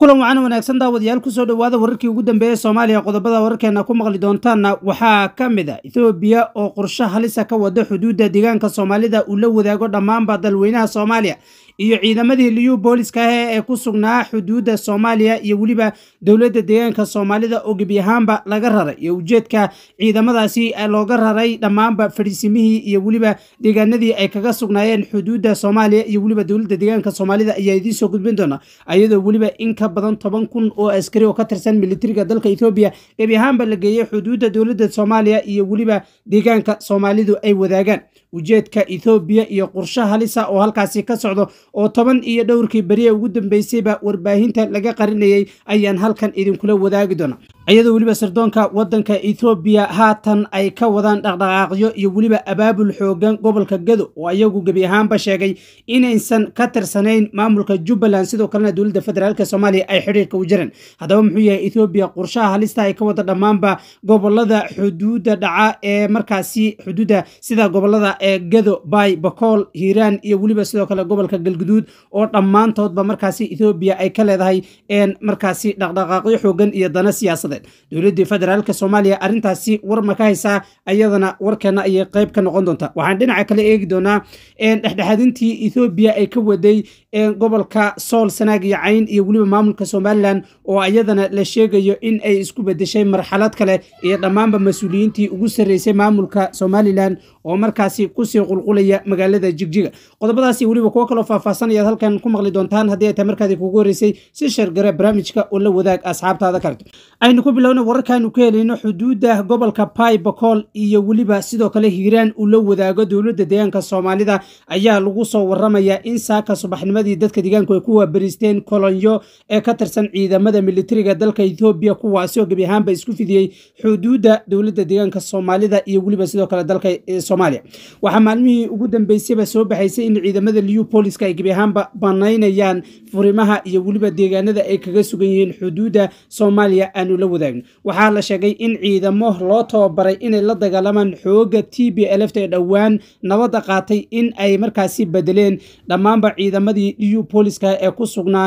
kulan wacan wanaagsan daawadayaal kusoo dhowaada wararkii ugu dambeeyey soomaaliya qodobada wararkeenna ku maqli doontaanna waxaa ka mid a ah etoobiya oo qorsho halisa ka wado xuduudda deegaanka soomaalida uu la wadaago dhammaanba dalweynaha soomaaliya iyo ciidamadii liyu booliska ah ee ku sugnaa xuduudda soomaaliya iyo weliba dowladda deegaanka soomaalida oo gebi ahaanba laga raray iyo ujeedka ciidamadaasi looga raray dhammaanba fadhiisimihii iyo weliba deegaanadii ay kaga sugnaayeen xuduudda soomaaliya iyo weliba dowladda deegaanka soomaalida ayaa idiin soo gudbin doona iyadoo weliba in ka badan toban kun oo askari oo ka tirsan militariga dalka ethoobiya gebi ahaanba la geeyey xuduudda dowladda soomaaliya iyo weliba deegaanka soomaalidu ay wadaagaan ujeedka ethoobiya iyo qorsho halisa oo halkaasi ka socdo oo toban iyo dhowrkii beriya ugu dambeysayba warbaahinta laga qarinayay ayaan halkan idinkula wadaagi doonaa iyadoo weliba sirdoonka waddanka ethoobiya haatan ay ka wadaan dhaqdhaqaaqyo iyo weliba abaabul xooggan gobolka gado oo iyagu gebi ahaanba sheegay inaysan ka tirsanayn maamulka jubbaland sidoo kalena dowladda federaalka soomaaliya ay xidhiirka u jireen haddaba muxuu yahay ethoobiya qorshaha halista ay ka wada dhammaanba gobolada xuduudda dhaca ee markaasi xuduudda sida gobolada ee gado bay bakool hiiraan iyo weliba sidoo kale gobolka galguduud oo dhammaantoodba markaasi ethoobiya ay ka leedahay markaasi dhaqdhaqaaqyo xoogan iyo dana siyaasadeed dowladii federaalk soomaaliya arintaasi war ma ka haysaa ayadana warkeena ayay qeyb ka noqon doontaa waxaan dhinaca kale eegi doonaa dhexdhexaadintii ethoobiya ay ka waday gobolka sool sanaag iyo cayn iyo weliba maamulka somalilan oo iyadana la sheegayo in ay isku bedeshay marxalad kale iyo dhammaanba mas-uuliyiintii ugu sarreysay maamulka somalilan oo markaasi kusii qulqulaya magaalada jigjiga qodobadaasi weliba kuwo kaloo faahfaahsan halkan ku maqli doontaan haddii ay tamarkaadii kuugu horreysay si shargare barnaamijka oo wadaag asxaabtaada kaleto ku bilowna wararkaanu ka helayno xuduudda gobolka bai bakool iyo weliba sidoo kale hiiraan uu la wadaago dowladda deegaanka soomaalida ayaa lagu soo waramayaa in saaka subaxnimadii dadka deegaanku ay ku waabariisteen kolonyo ee ka tirsan ciidamada militariga dalka ethoobiya kuwaasoo gebi ahaanba isku fidiyey xuduudda dowladda deegaanka soomaalida iyo weliba sidoo kale dalka eh, soomaaliya waxaa maalmihii ugu dambeysayba soo baxaysay in ciidamada liyu booliska ay gebi ahaanba banaynayaan furimaha iyo weliba deegaanada ay kaga sugan yihiin xuduudda soomaaliya aanu la wadaagno waxaa la sheegay in ciidamo loo tababaray inay la dagaalamaan xoogga t b elfta ee dhowaan nabadda qaatay in ay markaasi bedeleen dhammaanba ciidamadii eu booliska ee ku sugnaa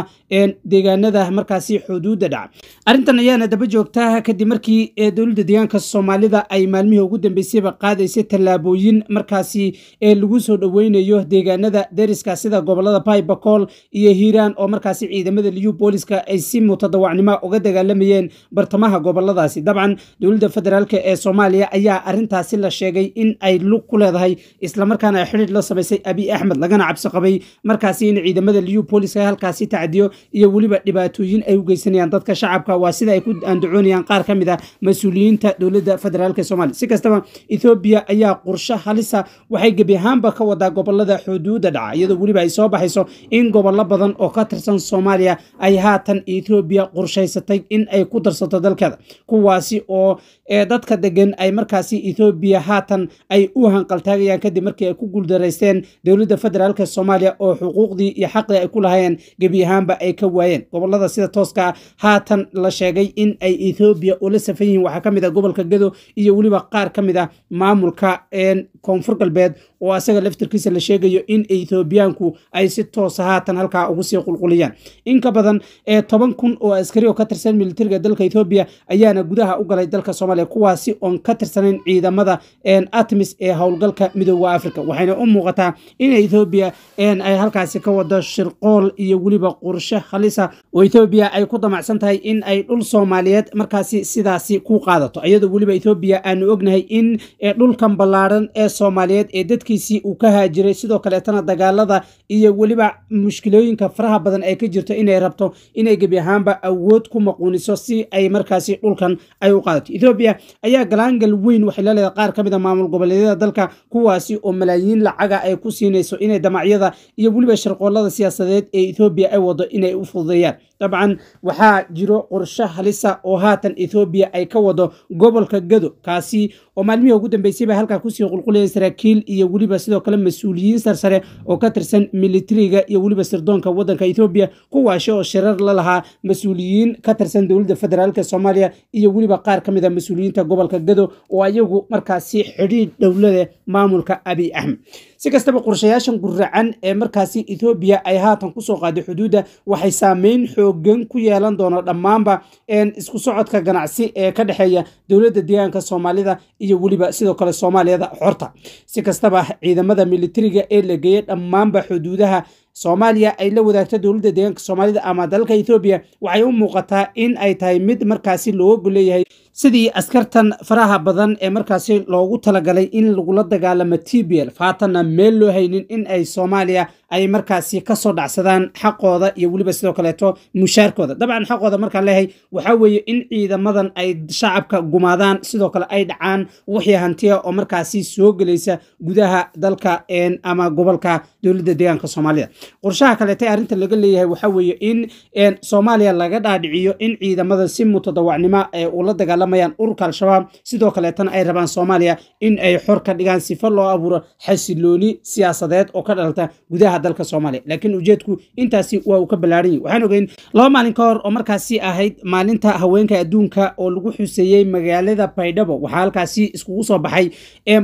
deegaanada markaasi xuduudda dhaca arrintan ayaana daba joogta kadib markii dowladda deegaanka soomaalida ay maalmihii ugu dambeysayba qaadaysay tallaabooyin markaasi ee lagu soo dhoweynayo deegaanada deriska sida gobolada baybakool iyo hiiraan oo markaasi ciidamada liyu e booliska ay si mutadawacnimo uga dagaalamayeen bartamaha goboladaasi dabcan dowladda federaalk ee soomaaliya ayaa arintaasi la sheegay in ay lug ku leedahay islamarkaana ay xidhiid la samaysay abiy axmed lagana cabsi qabay markaasi in ciidamada liyu booliska halkaasi tacdiyo iyo weliba dhibaatooyin ay u geysanayaan dadka shacabka waa sida ay ku andacoonayaan qaar ka mid a ah mas-uuliyiinta dowladda federaalk ee somalia si kastaba ethoobiya ayaa qursho halisa waxay gebi ahaanba ka wadaa gobolada xuduudda dhaca iyadoo weliba ay soo baxayso in gobollo badan oo ka tirsan soomaaliya ay haatan ethoobiya qorshaysatay in ay ku darsato dalkada kuwaasi oo dadka degan ay markaasi ethoobiya haatan ay u hanqaltaagayaan kadib markii ay ku guuldaraysteen dowladda federaalk soomaaliya oo xuquuqdii iyo xaqdii ay ku lahaayeen gebi ahaanba ay ka waayeen gobolada sida tooska haatan la sheegay in ay ethoobiya ula safan yihiin waxaa ka mid a ah gobolka gedo iyo weliba qaar ka mid a ah maamulka koonfur galbeed oo asaga laftirkiisa la sheegayo in ethoobiyaanku ay si toosa ah haatan halkaa ugu sii qulquliyaan in ka badan toban kun oo askari oo ka tirsan militariga dalka ethoobiya Itoobiya ayaana gudaha u galay dalka Soomaaliya kuwaasi oon ka tirsanayn ciidamada ATMIS ee howlgalka midooda Afrika waxayna u muuqataa in Itoobiya ay halkaasi ka wado shirqool iyo weliba qorshe halisa oo Itoobiya ay ku damacsan tahay in ay dhul Soomaaliyeed markaasi sidaasi ku qaadato iyadoo weliba Itoobiya aanu ognahay in dhulkan ballaaran ee Soomaaliyeed ee dadkiisii uu ka haajiray sidoo kaleetana dagaalada iyo weliba mushkilooyinka faraha badan ay ka jirto inay rabto inay gebi ahaanba awood ku maquuniso si ay mar markaasi dhulkan ay u qaadatay ethoobiya ayaa galaangal weyn waxay la leedahay qaar ka mid a ah maamul goboleedyada dalka kuwaasi oo malaayiin lacaga ay ku siinayso inay damacyada iyo weliba sharqoollada siyaasadeed ee ethoobiya ay wado inay u fududeeyaan dabcan waxaa jiro qorsho halisa oo haatan ethoobiya ay ka wado gobolka gado kaasi oo maalmihii ugu dambeysayba halkaa kusii qulqulaya saraakiil iyo weliba sidoo kale mas-uuliyiin sarsare oo ka tirsan militariga iyo weliba sirdoonka waddanka ethoobiya kuwaasi oo shirar la lahaa mas-uuliyiin ka tirsan dowladda federaalk soomaaliya iyo weliba qaar ka mid a ah mas-uuliyiinta gobolka gado oo ayagu markaasi xidhiidh dowlada maamulka abiy axmed si kastaba qorshayaashan guracan ee markaasi ethoobiya ay haatan kusoo qaaday xuduudda waxay saameyn xoog oo gen ku yeelan doono dhammaanba isku socodka ganacsi ee ka dhexeeya dowladda deegaanka soomaalida iyo weliba sidoo kale soomaaliyada xorta si kastaba ciidamada militariga ee la geeyay dhammaanba xuduudaha soomaaliya ay la wadaagto dowladda deegaanka soomaalida ama dalka ethoobiya waxay u muuqataa in ay tahay mid markaasi looga goleeyahay sidii askartan faraha badan ee markaasi loogu talagalay in lagula dagaalamo t b l faatanna meel loo haynin in ay soomaaliya ay markaasi kasoo dhacsadaan xaqooda iyo weliba sidoo kaleeto mushaarkooda dabcan xaqooda markaan leeyahay waxaa weeye in ciidamadan ay shacabka gumaadaan sidoo kale ay dhacaan wixii hantiya ah oo markaasi soo gelaysa gudaha dalka ama gobolka dowladda deegaanka soomaalida qorshaha kaleeta arrinta laga leeyahay waxaa weeye in soomaaliya laga dhaadhiciyo in ciidamada si mutadawacnimo ula dagaalamayaan ururka al-shabaab sidoo kaleetana ay rabaan soomaaliya in ay xor ka dhigaan sifo loo abuuro xasilooni siyaasadeed oo ka dhalata gudaha dalka soomaaliya laakiin ujeedku intaasi waa uu ka ballaaran yahi waxaan ogeyn laba maalin ka hor oo markaasi ahayd maalinta haweenka adduunka oo lagu xuseeyey magaalada baydhabo waxaa halkaasi iskugu soo baxay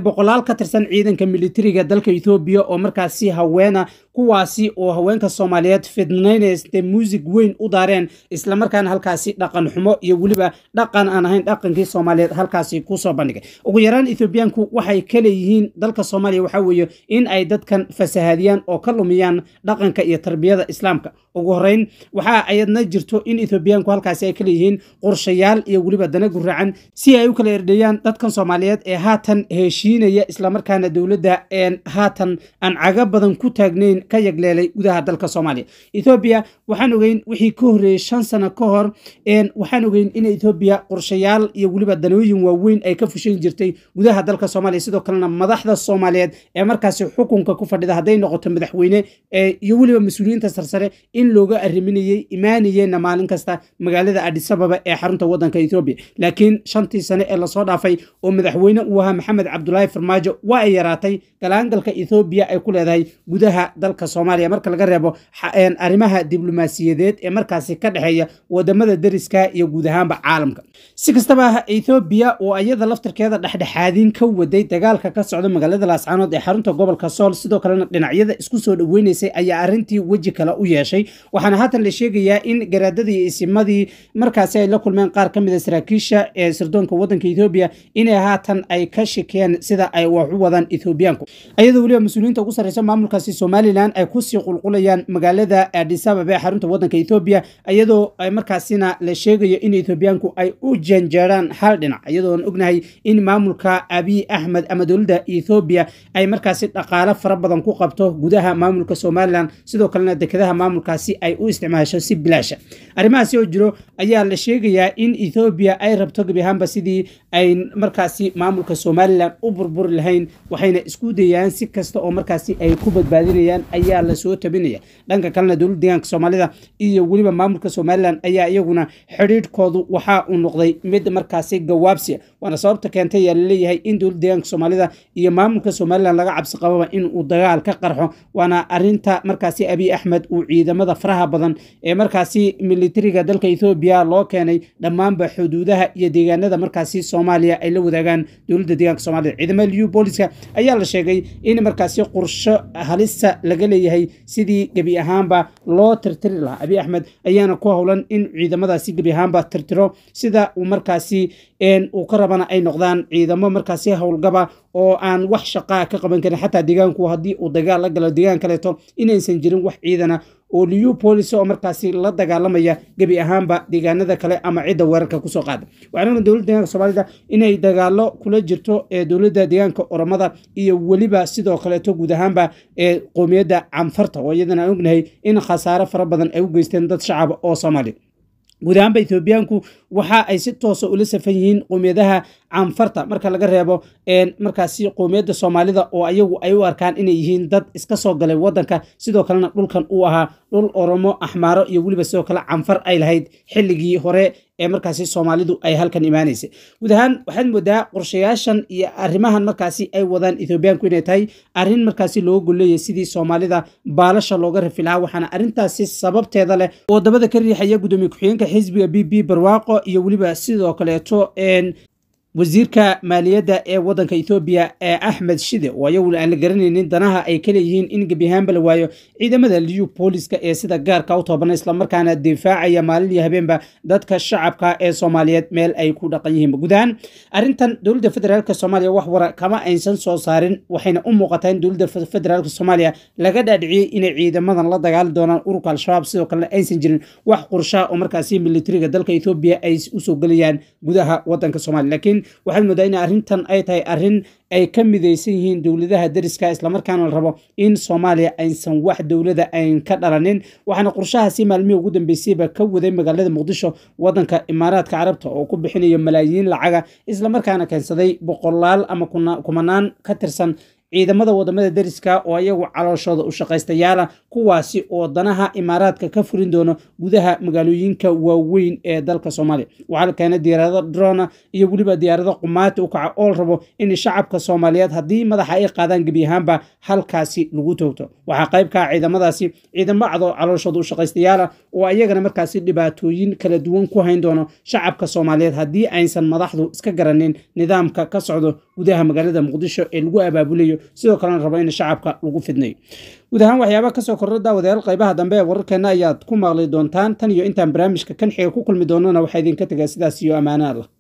boqolaal ka tirsan ciidanka militariga dalka ethoobiya oo markaasi haweena kuwaasi oo haweenka soomaaliyeed fidnaynaystay muusig weyn u daareen islamarkaana halkaasi dhaqan xumo iyo weliba dhaqan aan ahayn dhaqankii soomaaliyeed halkaasi kusoo bandhigay ugu yaraan ethoobiyaanku waxay ka leeyihiin dalka soomaaliya waxaa weeye in ay dadkan fasahaadiyaan oo ka lumiyaan dhaqanka iyo tarbiyada islaamka ugu horeyn waxaa ayadna jirto in ethoobiyaanku halkaasi ay ka leeyihiin qorshayaal iyo weliba dana guracan si ay u kala erdheeyaan dadkan soomaaliyeed ee haatan heshiinaya islamarkaana dowladda een haatan aan caga badan ku taagnayn ka yegleelay gudaha dalka soomaaliya ethoobiya waxaan ogeyn wixii ka horreeyey shan sano ka hor waxaan ogeyn in ethoobiya qorshayaal iyo weliba danooyin waaweyn ay ka fushan jirtay gudaha dalka soomaaliya sidoo kalena madaxda soomaaliyeed ee markaasi xukunka ku fadhida hadday noqoto madaxweyne iyo weliba mas-uuliyiinta sarsare in looga arriminayey imaanayeenna maalin kasta magaalada adisababa ee xarunta waddanka ethoobiya laakiin shantii sane ee lasoo dhaafay oo madaxweyne uu ahaa maxamed cabdulaahi farmaajo waa ay yaraatay galaangalka ethoobiya ay ku leedahay gudaha dalka soomaaliya marka laga reebo arrimaha diblomaasiyadeed ee markaasi ka dhexeeya wadamada dariska iyo guud ahaanba caalamka si kastaba ethoobiya oo iyada laftirkeeda dhexdhexaadin ka waday dagaalka ka socda magaalada laascaanood ee xarunta gobolka sool sidoo kalena dhinacyada isku soo dhaweynaysay ayaa arrintii weji kale u yeeshay waxaana haatan la sheegayaa in garaadadii iyo isimadii markaasi ay la kulmeen qaar ka mida ah saraakiisha ee sirdoonka waddanka ethoobiya inay haatan ay ka shikeen sida ay wax u wadaan ethoobiyaanku ayadoo weliba mas-uuliyiinta ugu sarreysa maamulkaasi somalilan puntland ay kusii qulqulayaan magaalada aadisababa ee xarunta waddanka etoobiya iyadoo markaasina la sheegayo in etoobiyaanku ay u janjeeraan hal dhinac iyadoon ognahay in maamulka abiy axmed ama dowladda ethoobiya ay markaasi dhaqaalo fara badan ku qabto gudaha maamulka somalilan sidoo kalena dekedaha maamulkaasi ay u isticmaasho si bilaasha arrimahaasi oo jiro ayaa la sheegayaa in ethoobiya ay rabto gebi ahaanba sidii ay markaasi maamulka somalilan u burburi lahayn waxayna isku dayayaan si kasta oo markaasi ay ku badbaadinayaan ayaa lasoo tabinaya dhanka kalena dowlada deegaanka soomaalida iyo weliba maamulka somalilan ayaa iyaguna xidhiidhkoodu waxa uu noqday mid markaasi gawaabsi ah. waana sababta keentay ayaa laleeyahay in dowlada deegaanka soomaalida iyo maamulka somalilan laga cabsi qababa in uu dagaal ka qarxo waana arinta markaasi abiy axmed uu ciidamada faraha badan ee markaasi militariga dalka ethoobiya loo keenay dhammaanba xuduudaha iyo deegaanada markaasi soomaaliya ay la wadaagaan dowlada deegaanka soomaalida ciidamada liyu booliska ayaa la sheegay in markaasi qorsho halisa laga laga leeyahay sidii gebi ahaanba loo tirtiri lahaa abi axmed ayaana ku howlan in ciidamadaasi gebi ahaanba tirtiro sida uu markaasi uu ka rabana ay noqdaan ciidamo markaasi howlgaba oo aan wax shaqaa ka qaban karin xataa deegaanku haddii uu dagaal la galo deegaan kaleeto inaysan jirin wax ciidana oo liupolis oo markaasi la dagaalamaya gebi ahaanba deegaanada kale ama cidda weerarka kusoo qaada waxaana dowladda deegaanka soomaalida inay dagaalo kula jirto ee dowladda deegaanka oromada iyo weliba sidoo kaleeto guud ahaanba ee qoomiyadda canfarta oo iyadana aan ognahay in khasaare fara badan ay u geysteen dad shacab oo soomaaliya gudahaanba ahaanba ethoobiyaanku waxa ay si toosa ula safan yihiin qowmiyadaha canfarta marka laga reebo markaasi qowmiyadda soomaalida oo ayagu ay u arkaan inay yihiin dad iska soo galay waddanka sidoo kalena dhulkan uu ahaa dhul oromo axmaaro iyo weliba sidoo kale canfar ay lahayd xilligii hore ee markaasi soomaalidu ay halkan imaanaysa guud ahaan waxaad moodaa qorshayaashan iyo arrimahan markaasi ay wadaan ethoobiyaanku inay tahay arrin markaasi looga golleeyay sidii soomaalida baalasha looga rifi lahaa waxaana arrintaasi sababteeda leh oo dabada ka riixaya gudoomiye ku-xigeenka xisbiga b b barwaaqo iyo weliba sidoo kaleeto wasiirka maaliyadda ee waddanka ethoobiya ee axmed shide waayoula aan la garanaynin danaha ay ka leeyihiin in gebiahaanba la waayo ciidamada liyu booliska ee sida gaarka u tooban islamarkaana difaacaya maalin iyo habeenba dadka shacabka ee soomaaliyeed meel ay ku dhaqan yihiin guudahaan arrintan dowladda federaalk soomaaliya wax wara kama aysan soo saarin waxayna u muuqataa in dowladda federaalk soomaaliya laga dhaadhiciyey inay ciidamadan la dagaali doonaan ururka al-shabaab sidoo kalena aysan jirin wax qorshaha oo markaasi militariga dalka ethoobiya ay usoo gelayaan gudaha waddanka soomaliya laakiin waxaad moodaa in arrintan ay tahay arrin ay ka midaysan yihiin dowladaha deriska islamarkaana la rabo in soomaaliya aysan wax dowlada ayn ka dhalanin waxaana qorshahaasi maalmihii ugu dambeysayba ka waday magaalada muqdisho waddanka imaaraadka carabta oo ku bixinayo malaayiin lacaga islamarkaana keensaday boqolaal ama kumanaan ka tirsan ciidamada wadamada deriska oo iyagu calooshooda u shaqaystayaala kuwaasi oo danaha imaaraadka ka furin doono gudaha magaalooyinka waaweyn ee dalka soomaaliya waxaa la keenay diyaarada drona iyo weliba diyaarada qumaati u kaca ool rabo in shacabka soomaaliyeed haddii madaxa ay qaadaan gebi ahaanba halkaasi lagu toogto waxaa qayb qaybkaa ah ciidamadaasi ciidamo cadoo calooshooda u shaqaystayaala oo iyagana markaasi dhibaatooyin kala duwan ku hayn doono shacabka soomaaliyeed haddii aysan madaxdu iska garanin nidaamka ka socdo gudaha magaalada muqdisho ee lagu abaabulayo sidoo kalena rabo in shacabka lagu fidnayo guud ahaan waxyaaba kasoo kordha daawadayaal qaybaha dambe ee wararkeena ayaad ku maqli doontaan tan iyo intaan barnaamijka kan xiga ku kulmi doonana waxaa idinka tagaa sidaas iyo ammaanaha